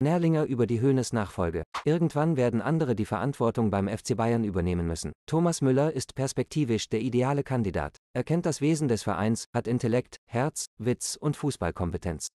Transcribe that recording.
Nerlinger über die Höhnes Nachfolge. Irgendwann werden andere die Verantwortung beim FC Bayern übernehmen müssen. Thomas Müller ist perspektivisch der ideale Kandidat. Er kennt das Wesen des Vereins, hat Intellekt, Herz, Witz und Fußballkompetenz.